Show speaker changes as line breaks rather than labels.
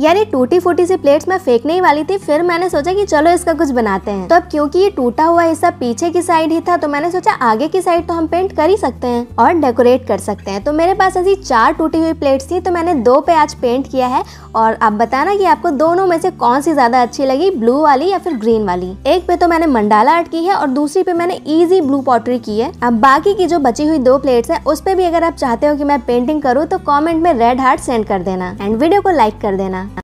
यार ये टूटी फूटी सी प्लेट्स मैं फेंकने ही वाली थी फिर मैंने सोचा कि चलो इसका कुछ बनाते हैं तो अब क्योंकि ये टूटा हुआ हिस्सा पीछे की साइड ही था तो मैंने सोचा आगे की साइड तो हम पेंट कर ही सकते हैं और डेकोरेट कर सकते हैं तो मेरे पास ऐसी चार टूटी हुई प्लेट्स थी तो मैंने दो पे आज पेंट किया है और आप बताना की आपको दोनों में से कौन सी ज्यादा अच्छी लगी ब्लू वाली या फिर ग्रीन वाली एक पे तो मैंने मंडाला आर्ट की है और दूसरी पे मैंने इजी ब्लू पॉटरी की है अब बाकी की जो बची हुई दो प्लेट्स है उस पर भी अगर आप चाहते हो कि मैं पेंटिंग करूँ तो कॉमेंट में रेड हार्ट सेंड कर देना एंड वीडियो को लाइक कर देना